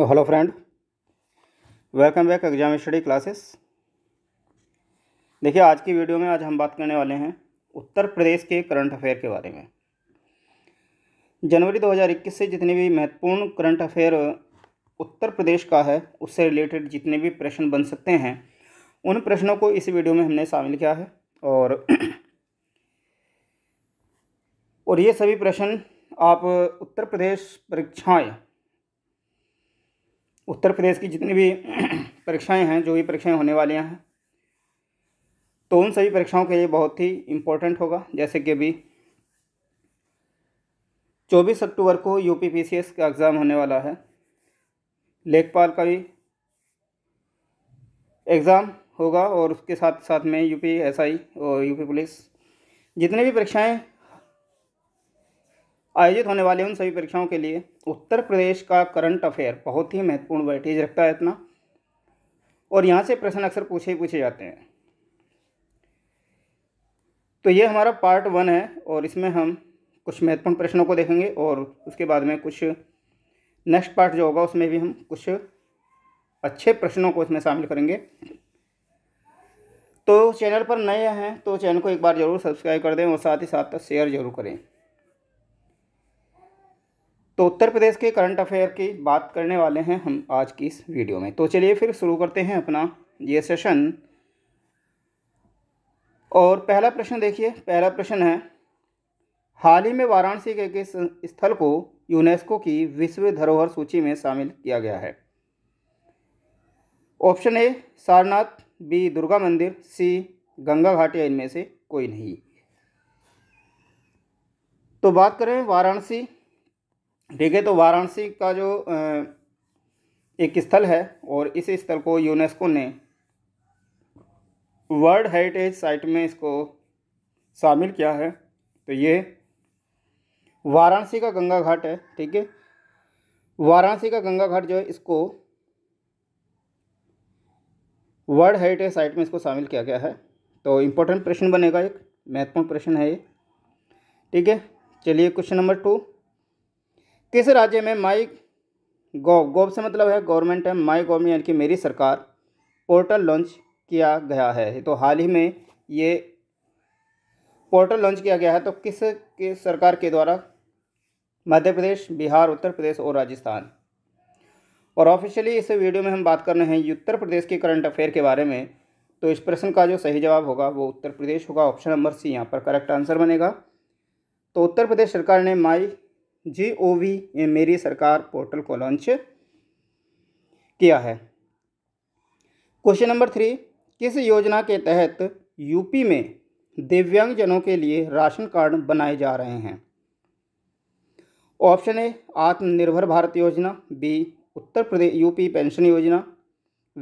तो hello friend welcome back exam study classes देखिए आज की वीडियो में आज हम बात करने वाले हैं उत्तर प्रदेश के करंट अफेयर के बारे में जनवरी 2021 से जितने भी महत्वपूर्ण करंट अफेयर उत्तर प्रदेश का है उससे रिलेटेड जितने भी प्रश्न बन सकते हैं उन प्रश्नों को इस वीडियो में हमने शामिल किया है और और ये सभी प्रश्न आप उत्तर प्रदेश परीक्षाएं उत्तर प्रदेश की जितनी भी परीक्षाएं हैं जो भी परीक्षाएं होने वाली हैं तो उन सभी परीक्षाओं के लिए बहुत ही इम्पोर्टेंट होगा जैसे कि अभी चौबीस अक्टूबर को यू पी सी एस का एग्ज़ाम होने वाला है लेखपाल का भी एग्ज़ाम होगा और उसके साथ साथ में यू पी एस आई और यू पुलिस जितने भी परीक्षाएं आयोजित होने वाली हैं उन सभी परीक्षाओं के लिए उत्तर प्रदेश का करंट अफेयर बहुत ही महत्वपूर्ण वेटेज रखता है इतना और यहाँ से प्रश्न अक्सर पूछे पूछे जाते हैं तो ये हमारा पार्ट वन है और इसमें हम कुछ महत्वपूर्ण प्रश्नों को देखेंगे और उसके बाद में कुछ नेक्स्ट पार्ट जो होगा उसमें भी हम कुछ अच्छे प्रश्नों को इसमें शामिल करेंगे तो चैनल पर नए हैं तो चैनल को एक बार ज़रूर सब्सक्राइब कर दें और साथ ही साथ शेयर ज़रूर करें तो उत्तर प्रदेश के करंट अफेयर की बात करने वाले हैं हम आज की इस वीडियो में तो चलिए फिर शुरू करते हैं अपना ये सेशन और पहला प्रश्न देखिए पहला प्रश्न है हाल ही में वाराणसी के किस स्थल को यूनेस्को की विश्व धरोहर सूची में शामिल किया गया है option A Sarnath B Durga मंदिर सी गंगा घाट या इनमें से कोई नहीं तो बात करें वाराणसी ठीक है तो वाराणसी का जो एक स्थल है और इस स्थल को यूनेस्को ने वर्ल्ड हेरिटेज साइट में इसको शामिल किया है तो ये वाराणसी का गंगा घाट है ठीक है वाराणसी का गंगा घाट जो है इसको वर्ल्ड हेरिटेज साइट में इसको शामिल किया गया है तो इम्पोर्टेंट प्रश्न बनेगा एक महत्वपूर्ण प्रश्न है ये ठीक है चलिए क्वेश्चन नंबर टू किस राज्य में माई गोव गोव से मतलब है गवर्नमेंट है माई गॉव यानी कि मेरी सरकार पोर्टल लॉन्च किया गया है तो हाल ही में ये पोर्टल लॉन्च किया गया है तो किस के सरकार के द्वारा मध्य प्रदेश बिहार उत्तर प्रदेश और राजस्थान और ऑफिशियली इस वीडियो में हम बात कर रहे हैं उत्तर प्रदेश के करंट अफेयर के बारे में तो इस प्रश्न का जो सही जवाब होगा वो उत्तर प्रदेश होगा ऑप्शन नंबर सी यहाँ पर करेक्ट आंसर बनेगा तो उत्तर प्रदेश सरकार ने माई जी ओ वी मेरी सरकार पोर्टल को लॉन्च किया है क्वेश्चन नंबर थ्री किस योजना के तहत यूपी में दिव्यांगजनों के लिए राशन कार्ड बनाए जा रहे हैं ऑप्शन ए आत्मनिर्भर भारत योजना B Uttar Pradesh UP pension योजना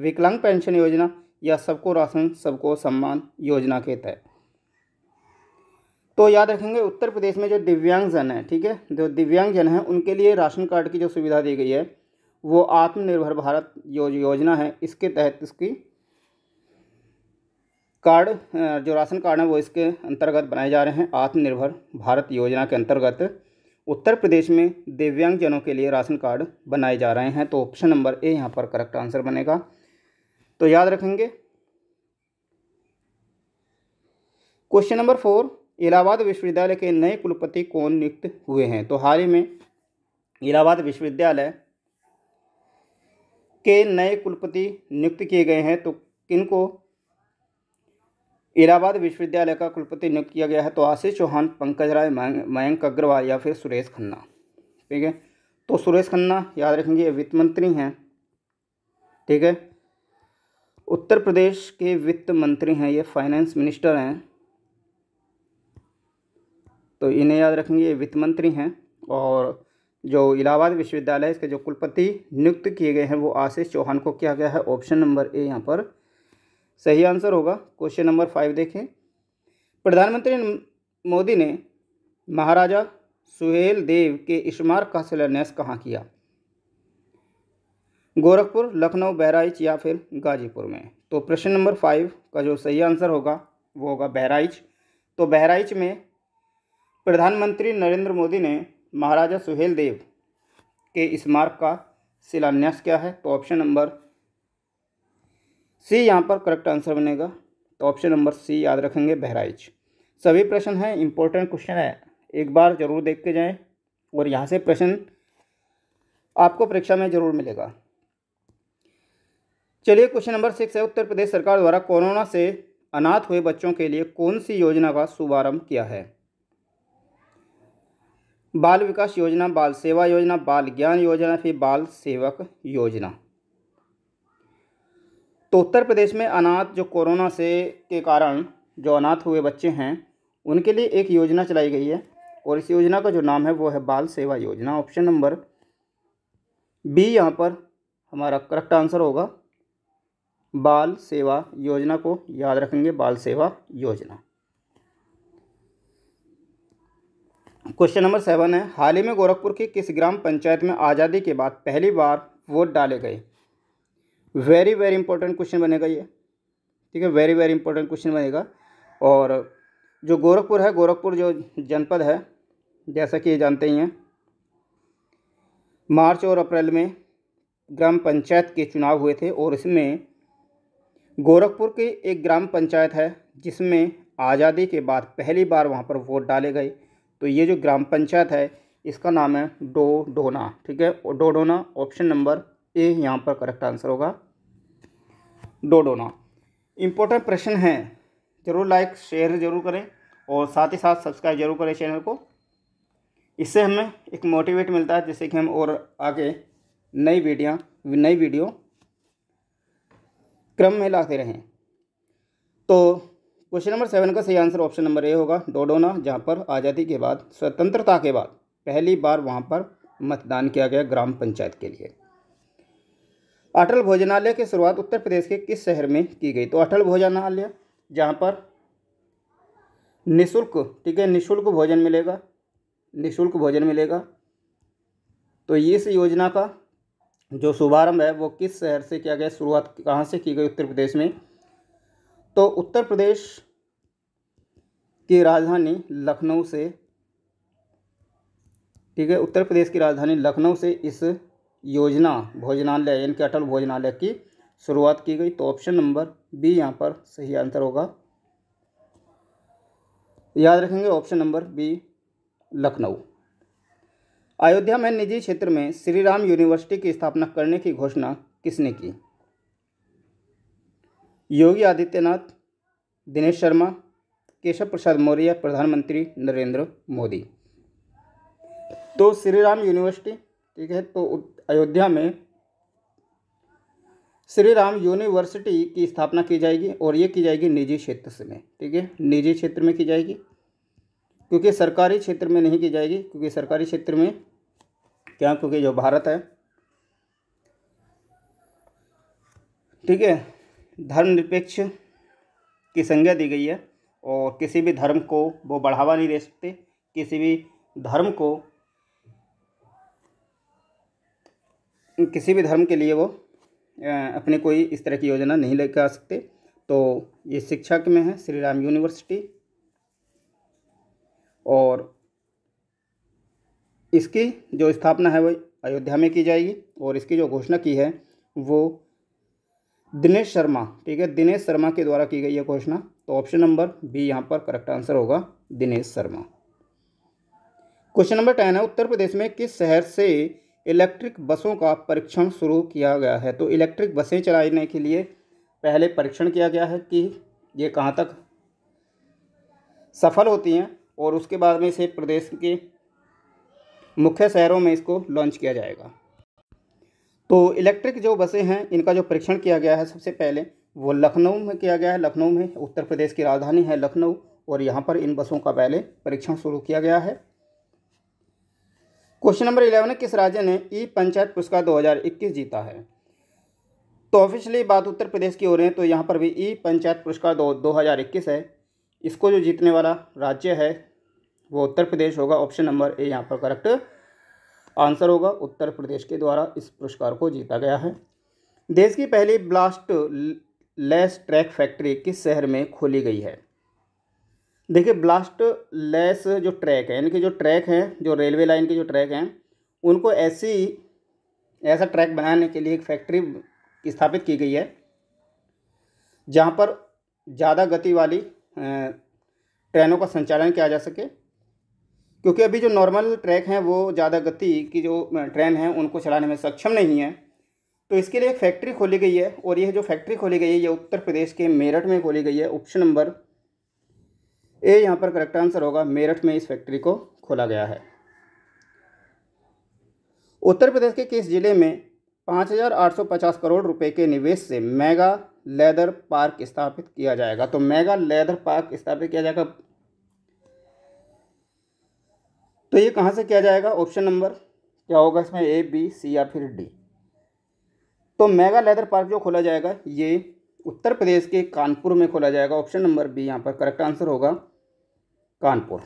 विकलांग पेंशन योजना या सबको राशन सबको सम्मान योजना के तहत तो याद रखेंगे उत्तर प्रदेश में जो दिव्यांगजन है ठीक है जो दिव्यांगजन है उनके लिए राशन कार्ड की जो सुविधा दी गई है वो आत्मनिर्भर भारत यो, योजना है इसके तहत इसकी कार्ड जो राशन कार्ड है वो इसके अंतर्गत बनाए जा रहे हैं आत्मनिर्भर भारत योजना के अंतर्गत उत्तर प्रदेश में दिव्यांगजनों के लिए राशन कार्ड बनाए जा रहे हैं तो ऑप्शन नंबर ए यहाँ पर करेक्ट आंसर बनेगा तो याद रखेंगे क्वेश्चन नंबर फोर इलाहाबाद विश्वविद्यालय के नए कुलपति कौन नियुक्त हुए हैं तो हाल ही में इलाहाबाद विश्वविद्यालय के नए कुलपति नियुक्त किए गए हैं तो किनको इलाहाबाद विश्वविद्यालय का कुलपति नियुक्त किया गया है तो आशीष चौहान पंकज राय मयंक अग्रवाल या फिर सुरेश खन्ना ठीक है तो सुरेश खन्ना याद रखेंगे वित्त मंत्री हैं ठीक है उत्तर प्रदेश के वित्त मंत्री हैं ये फाइनेंस मिनिस्टर हैं तो इन्हें याद रखेंगे ये वित्त मंत्री हैं और जो इलाहाबाद विश्वविद्यालय इसके जो कुलपति नियुक्त किए गए हैं वो आशीष चौहान को किया गया है ऑप्शन नंबर ए यहाँ पर सही आंसर होगा क्वेश्चन नंबर फाइव देखें प्रधानमंत्री मोदी ने महाराजा सुहेल देव के स्मारक का शिलान्यास कहाँ किया गोरखपुर लखनऊ बहराइच या फिर गाजीपुर में तो प्रश्न नंबर फाइव का जो सही आंसर होगा वो होगा बहराइच तो बहराइच में प्रधानमंत्री नरेंद्र मोदी ने महाराजा सुहेल देव के स्मारक का शिलान्यास किया है तो ऑप्शन नंबर सी यहाँ पर करेक्ट आंसर बनेगा तो ऑप्शन नंबर सी याद रखेंगे बहराइच सभी प्रश्न हैं इंपॉर्टेंट क्वेश्चन है एक बार जरूर देख के जाएँ और यहाँ से प्रश्न आपको परीक्षा में जरूर मिलेगा चलिए क्वेश्चन नंबर सिक्स है उत्तर प्रदेश सरकार द्वारा कोरोना से अनाथ हुए बच्चों के लिए कौन सी योजना का शुभारंभ किया है बाल विकास योजना बाल सेवा योजना बाल ज्ञान योजना फिर बाल सेवक योजना तो उत्तर प्रदेश में अनाथ जो कोरोना से के कारण जो अनाथ हुए बच्चे हैं उनके लिए एक योजना चलाई गई है और इस योजना का जो नाम है वो है बाल सेवा योजना ऑप्शन नंबर बी यहाँ पर हमारा करेक्ट आंसर होगा बाल सेवा योजना को याद रखेंगे बाल सेवा योजना क्वेश्चन नंबर सेवन है हाल ही में गोरखपुर की किस ग्राम पंचायत में आज़ादी के बाद पहली बार वोट डाले गए वेरी वेरी इंपॉर्टेंट क्वेश्चन बनेगा ये ठीक है वेरी वेरी इंपॉर्टेंट क्वेश्चन बनेगा और जो गोरखपुर है गोरखपुर जो जनपद है जैसा कि ये जानते ही हैं मार्च और अप्रैल में ग्राम पंचायत के चुनाव हुए थे और इसमें गोरखपुर की एक ग्राम पंचायत है जिसमें आज़ादी के बाद पहली बार वहाँ पर वोट डाले गए तो ये जो ग्राम पंचायत है इसका नाम है डोडोना ठीक है डोडोना ऑप्शन नंबर ए यहाँ पर करेक्ट आंसर होगा डोडोना इम्पोर्टेंट प्रश्न है ज़रूर लाइक शेयर जरूर करें और साथ ही साथ सब्सक्राइब जरूर करें चैनल को इससे हमें एक मोटिवेट मिलता है जिससे कि हम और आगे नई वीडिया नई वीडियो क्रम में लाते रहें तो क्वेश्चन नंबर सेवन का सही आंसर ऑप्शन नंबर ए होगा डोडोना जहाँ पर आज़ादी के बाद स्वतंत्रता के बाद पहली बार वहाँ पर मतदान किया गया ग्राम पंचायत के लिए अटल भोजनालय की शुरुआत उत्तर प्रदेश के किस शहर में की गई तो अटल भोजनालय जहाँ पर निशुल्क ठीक है निशुल्क भोजन मिलेगा निशुल्क भोजन मिलेगा तो इस योजना का जो शुभारंभ है वो किस शहर से किया गया शुरुआत कहाँ से की गई उत्तर प्रदेश में तो उत्तर प्रदेश की राजधानी लखनऊ से ठीक है उत्तर प्रदेश की राजधानी लखनऊ से इस योजना भोजनालय यानी कि अटल भोजनालय की शुरुआत की गई तो ऑप्शन नंबर बी यहाँ पर सही आंसर होगा याद रखेंगे option number B Lucknow Ayodhya में निजी क्षेत्र में श्री राम यूनिवर्सिटी की स्थापना करने की घोषणा किसने की योगी आदित्यनाथ दिनेश शर्मा केशव प्रसाद मौर्य प्रधानमंत्री नरेंद्र मोदी तो श्री राम यूनिवर्सिटी ठीक है तो अयोध्या में श्री राम यूनिवर्सिटी की स्थापना की जाएगी और ये की जाएगी निजी क्षेत्र से में ठीक है निजी क्षेत्र में की जाएगी क्योंकि सरकारी क्षेत्र में नहीं की जाएगी क्योंकि सरकारी क्षेत्र में क्या क्योंकि जो भारत है ठीक है धर्मनिरपेक्ष की संज्ञा दी गई है और किसी भी धर्म को वो बढ़ावा नहीं दे सकते किसी भी धर्म को किसी भी धर्म के लिए वो अपने कोई इस तरह की योजना नहीं लेकर आ सकते तो ये शिक्षक में है श्री राम यूनिवर्सिटी और इसकी जो स्थापना है वो अयोध्या में की जाएगी और इसकी जो घोषणा की है वो दिनेश शर्मा ठीक है दिनेश शर्मा के द्वारा की गई है घोषणा तो ऑप्शन नंबर बी यहाँ पर करेक्ट आंसर होगा Dinesh Sharma question number ten है उत्तर प्रदेश में किस शहर से इलेक्ट्रिक बसों का परीक्षण शुरू किया गया है तो इलेक्ट्रिक बसें चलाने के लिए पहले परीक्षण किया गया है कि ये कहाँ तक सफल होती हैं और उसके बाद में इसे प्रदेश के मुख्य शहरों में इसको लॉन्च किया जाएगा तो इलेक्ट्रिक जो बसें हैं इनका जो परीक्षण किया गया है सबसे पहले वो लखनऊ में किया गया है लखनऊ में उत्तर प्रदेश की राजधानी है लखनऊ और यहाँ पर इन बसों का पहले परीक्षण शुरू किया गया है क्वेश्चन नंबर इलेवन किस राज्य ने ई पंचायत पुरस्कार 2021 जीता है तो ऑफिशियली बात उत्तर प्रदेश की हो रही है तो यहाँ पर भी ई पंचायत पुरस्कार दो दो हज़ार इक्कीस है इसको जो जीतने वाला राज्य है वो उत्तर प्रदेश होगा ऑप्शन नंबर ए यहाँ पर करेक्ट आंसर होगा उत्तर प्रदेश के द्वारा इस पुरस्कार को जीता गया है देश की पहली ब्लास्ट लेस ट्रैक फैक्ट्री किस शहर में खोली गई है देखिए ब्लास्ट लेस जो ट्रैक है यानी कि जो ट्रैक हैं जो रेलवे लाइन के जो ट्रैक हैं उनको ऐसी ऐसा ट्रैक बनाने के लिए एक फैक्ट्री स्थापित की गई है जहाँ पर ज़्यादा गति वाली ट्रेनों का संचालन किया जा सके क्योंकि अभी जो नॉर्मल ट्रैक हैं वो ज़्यादा गति की जो ट्रेन हैं उनको चलाने में सक्षम नहीं है तो इसके लिए एक फैक्ट्री खोली गई है और यह जो फैक्ट्री खोली गई है ये उत्तर प्रदेश के मेरठ में खोली गई है ऑप्शन नंबर ए यहाँ पर करेक्ट आंसर होगा मेरठ में इस फैक्ट्री को खोला गया है उत्तर प्रदेश के किस जिले में 5,850 करोड़ रुपए के निवेश से मेगा लेदर पार्क स्थापित किया जाएगा तो मेगा लेदर पार्क स्थापित किया जाएगा तो ये कहाँ से किया जाएगा ऑप्शन नंबर क्या होगा इसमें ए बी सी या फिर डी तो मेगा लेदर पार्क जो खोला जाएगा ये उत्तर प्रदेश के कानपुर में खोला जाएगा ऑप्शन नंबर बी यहाँ पर करेक्ट आंसर होगा कानपुर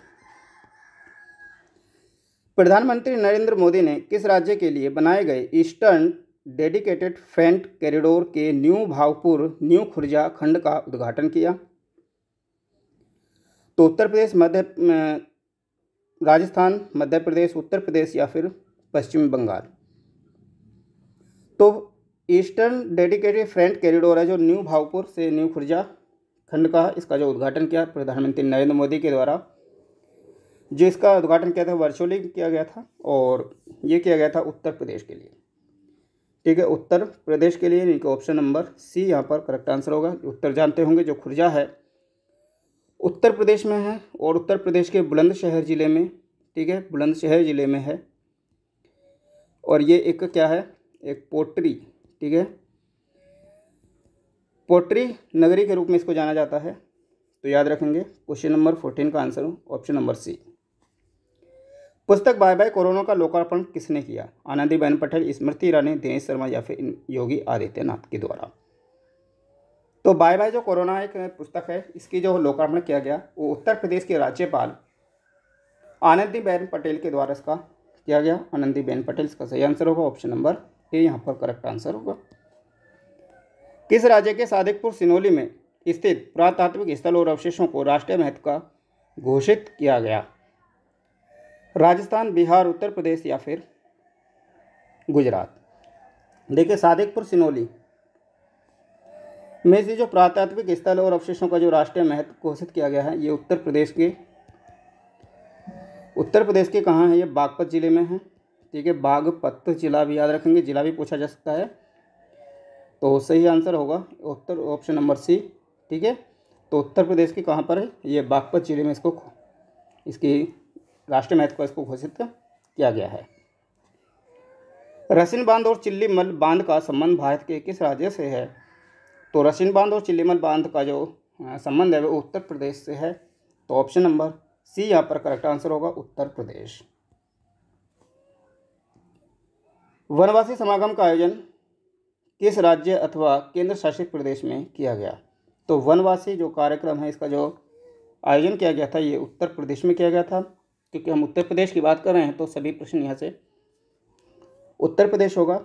प्रधानमंत्री नरेंद्र मोदी ने किस राज्य के लिए बनाए गए ईस्टर्न डेडिकेटेड फेंट कॉरिडोर के न्यू भावपुर न्यू खुर्जा खंड का उद्घाटन किया तो उत्तर प्रदेश मध्य राजस्थान मध्य प्रदेश उत्तर प्रदेश या फिर पश्चिम बंगाल तो ईस्टर्न डेडिकेटेड फ्रंट कैरिडोर है जो न्यू भावपुर से न्यू खुर्जा खंड का इसका जो उद्घाटन किया प्रधानमंत्री नरेंद्र मोदी के द्वारा जो इसका उद्घाटन किया था वर्चुअली किया गया था और ये किया गया था उत्तर प्रदेश के लिए ठीक है उत्तर प्रदेश के लिए इनका ऑप्शन नंबर सी यहाँ पर करेक्ट आंसर होगा उत्तर जानते होंगे जो खुर्जा है उत्तर प्रदेश में है और उत्तर प्रदेश के बुलंदशहर ज़िले में ठीक है बुलंदशहर ज़िले में है और ये एक क्या है एक पोट्री ठीक है पोट्री नगरी के रूप में इसको जाना जाता है तो याद रखेंगे क्वेश्चन नंबर फोर्टीन का आंसर ऑप्शन नंबर सी पुस्तक बाय बाय कोरोना का लोकार्पण किसने किया आनंदीबेन पटेल स्मृति ईरानी दिनेश शर्मा या फिर योगी आदित्यनाथ के द्वारा तो बाय बाय जो कोरोना एक पुस्तक है इसकी जो लोकार्पण किया गया वो उत्तर प्रदेश के राज्यपाल आनंदीबेन पटेल के द्वारा इसका किया गया आनंदी बहन पटेल इसका सही आंसर होगा ऑप्शन नंबर ए यहाँ पर करेक्ट आंसर होगा किस राज्य के सादिकपुर सिनोली में स्थित पुरातात्विक स्थल और अवशेषों को राष्ट्रीय महत्व का घोषित किया गया राजस्थान बिहार उत्तर प्रदेश या फिर गुजरात देखिए सादिकपुर सिनोली में से जो पुरातात्विक स्थल और अवशेषों का जो राष्ट्रीय महत्व घोषित किया गया है ये उत्तर प्रदेश के उत्तर प्रदेश के कहाँ है ये बागपत ज़िले में है ठीक है बागपत जिला भी याद रखेंगे जिला भी पूछा जा सकता है तो सही आंसर होगा उत्तर ऑप्शन नंबर सी ठीक है तो उत्तर प्रदेश के कहाँ पर है ये बागपत ज़िले में इसको इसकी राष्ट्रीय महत्व को इसको घोषित किया गया है रसिन बांध और चिल्ली मल बांध का संबंध भारत के किस राज्य से है तो रसिन बांध और चिल्लीमल बांध का जो संबंध है वो उत्तर प्रदेश से है तो ऑप्शन नंबर सी यहाँ पर करेक्ट आंसर होगा उत्तर प्रदेश वनवासी समागम का आयोजन किस राज्य अथवा केंद्र शासित प्रदेश में किया गया तो वनवासी जो कार्यक्रम है इसका जो आयोजन किया गया था ये उत्तर प्रदेश में किया गया था क्योंकि हम उत्तर प्रदेश की बात कर रहे हैं तो सभी प्रश्न यहाँ से उत्तर प्रदेश होगा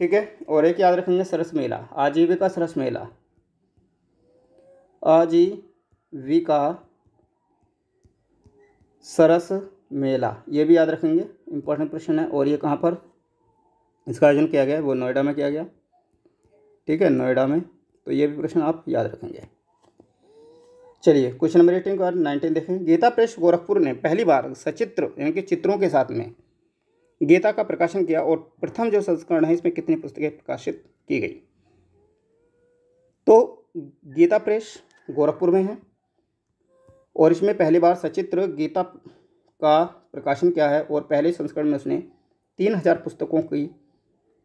ठीक है और एक याद रखेंगे सरस मेला आजीविका सरस मेला आजीविका सरस मेला ये भी याद रखेंगे इम्पोर्टेंट प्रश्न है और ये कहाँ पर इसका आयोजन किया गया वो नोएडा में किया गया ठीक है नोएडा में तो ये भी प्रश्न आप याद रखेंगे चलिए क्वेश्चन नंबर एटीन के बाद नाइनटीन देखें गीता प्रेस गोरखपुर ने पहली बार सचित्र यानी कि चित्रों के साथ में गीता का प्रकाशन किया और प्रथम जो संस्करण है इसमें कितनी पुस्तकें प्रकाशित की गई तो गीता प्रेस गोरखपुर में है और इसमें पहली बार सचित्र गीता का प्रकाशन किया है और पहले संस्करण में उसने तीन हज़ार पुस्तकों की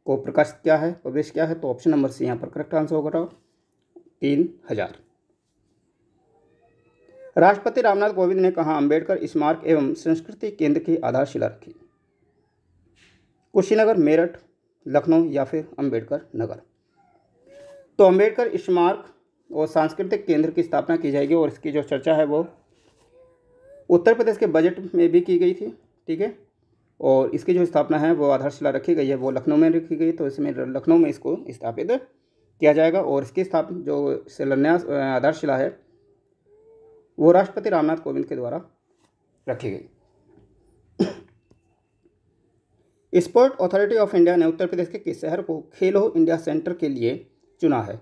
को प्रकाशित किया है प्रवेश किया है तो ऑप्शन नंबर सी यहाँ पर करेक्ट आंसर होगा तीन हजार राष्ट्रपति रामनाथ कोविंद ने कहा अंबेडकर स्मारक एवं संस्कृति केंद्र की आधारशिला रखी कुशीनगर मेरठ लखनऊ या फिर अंबेडकर नगर तो अंबेडकर स्मारक और सांस्कृतिक केंद्र की स्थापना की जाएगी और इसकी जो चर्चा है वो उत्तर प्रदेश के बजट में भी की गई थी ठीक है और इसकी जो स्थापना है वो आधारशिला रखी गई है वो लखनऊ में रखी गई तो इसमें लखनऊ में इसको स्थापित किया जाएगा और इसकी स्थापना जो शिलान्यास आधारशिला है वो राष्ट्रपति रामनाथ कोविंद के द्वारा रखी गई स्पोर्ट अथॉरिटी ऑफ इंडिया ने उत्तर प्रदेश के किस शहर को खेलो इंडिया सेंटर के लिए चुना है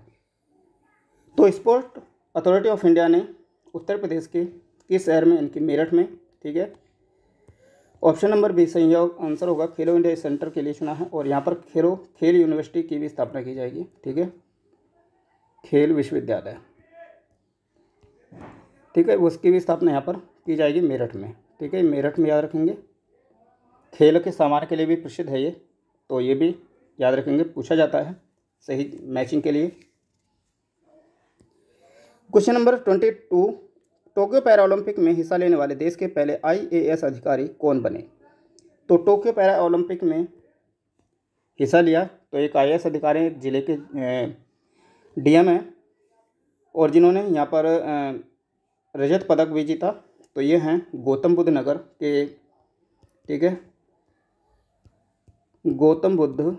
तो स्पोर्ट अथॉरिटी ऑफ इंडिया ने उत्तर प्रदेश के किस शहर में इनकी मेरठ में ठीक है ऑप्शन नंबर बी सही आंसर होगा खेलो इंडिया सेंटर के लिए चुना है और यहाँ पर खेलो खेल यूनिवर्सिटी की भी स्थापना की जाएगी ठीक है खेल विश्वविद्यालय ठीक है उसकी भी स्थापना यहाँ पर की जाएगी मेरठ में ठीक है मेरठ में याद रखेंगे खेल के सामान के लिए भी प्रसिद्ध है ये तो ये भी याद रखेंगे पूछा जाता है सही मैचिंग के लिए question number twenty two Tokyo Paralympic में हिस्सा लेने वाले देश के पहले आईएएस अधिकारी कौन बने तो टोक्यो पैरालंपिक में हिस्सा लिया तो एक आईएएस अधिकारी जिले के डीएम हैं और जिन्होंने यहाँ पर रजत पदक भी जीता तो ये हैं गौतम बुद्ध नगर के ठीक है गौतम बुद्ध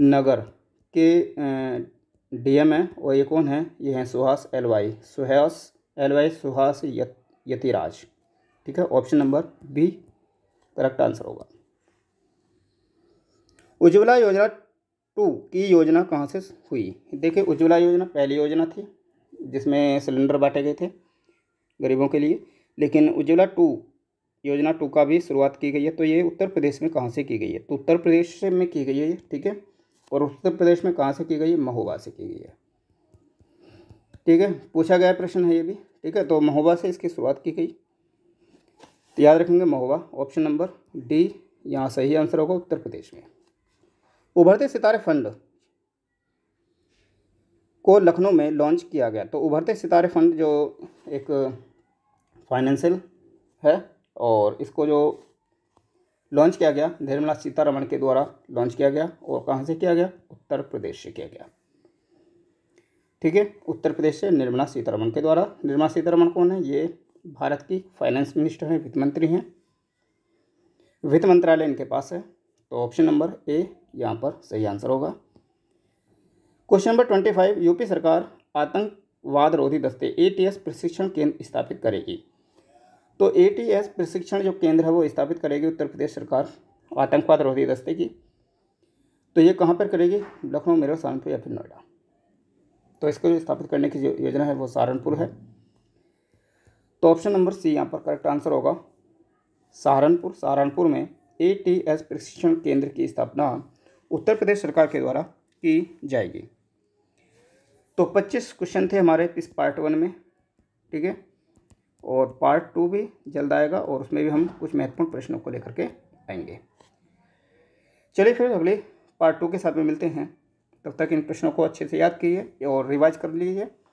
नगर के डीएम हैं और ये कौन है ये हैं सुहास एलवाई सुहास एलवाई सुहास यतिराज ठीक है option number B correct answer होगा उज्ज्वला योजना टू की योजना कहाँ से हुई देखिए उज्ज्वला योजना पहली योजना थी जिसमें सिलेंडर बांटे गए थे गरीबों के लिए लेकिन उज्ज्वला टू योजना टू का भी शुरुआत की गई है तो ये उत्तर प्रदेश में कहाँ से की गई है तो उत्तर प्रदेश में की गई है ये ठीक है और उत्तर प्रदेश में कहाँ से की गई है महोबा से की गई है ठीक है पूछा गया प्रश्न है ये भी ठीक है तो महोबा से इसकी शुरुआत की गई तो याद रखेंगे महोबा ऑप्शन नंबर डी यहाँ सही आंसर होगा उत्तर प्रदेश में उभरते सितारे फंड को लखनऊ में लॉन्च किया गया तो उभरते सितारे फंड जो एक फाइनेंशियल है और इसको जो लॉन्च किया गया निर्मला सीतारमण के द्वारा लॉन्च किया गया और कहाँ से किया गया उत्तर प्रदेश से किया गया ठीक है उत्तर प्रदेश से निर्मला सीतारमण के द्वारा निर्मला सीतारमण कौन है ये भारत की फाइनेंस मिनिस्टर हैं वित्त मंत्री हैं वित्त मंत्रालय इनके पास है तो ऑप्शन नंबर ए यहाँ पर सही आंसर होगा question number twenty five UP सरकार आतंकवाद रोधी दस्ते एटीएस प्रशिक्षण केंद्र स्थापित करेगी तो एस प्रशिक्षण जो केंद्र है वो स्थापित करेगी उत्तर प्रदेश सरकार आतंकवाद रोधी दस्ते की तो ये कहाँ पर करेगी लखनऊ मेरठ सहारनपुर या फिर नोएडा तो इसको जो स्थापित करने की जो योजना है वो सहारनपुर है तो ऑप्शन नंबर सी यहाँ पर करेक्ट आंसर होगा सहारनपुर सहारनपुर में ए टी एस प्रशिक्षण केंद्र की स्थापना उत्तर प्रदेश सरकार के द्वारा की जाएगी तो 25 क्वेश्चन थे हमारे इस पार्ट वन में ठीक है और पार्ट टू भी जल्द आएगा और उसमें भी हम कुछ महत्वपूर्ण प्रश्नों को लेकर के आएंगे चलिए फिर अगले पार्ट टू के साथ में मिलते हैं तब तक इन प्रश्नों को अच्छे से याद कीजिए और रिवाइज कर लीजिए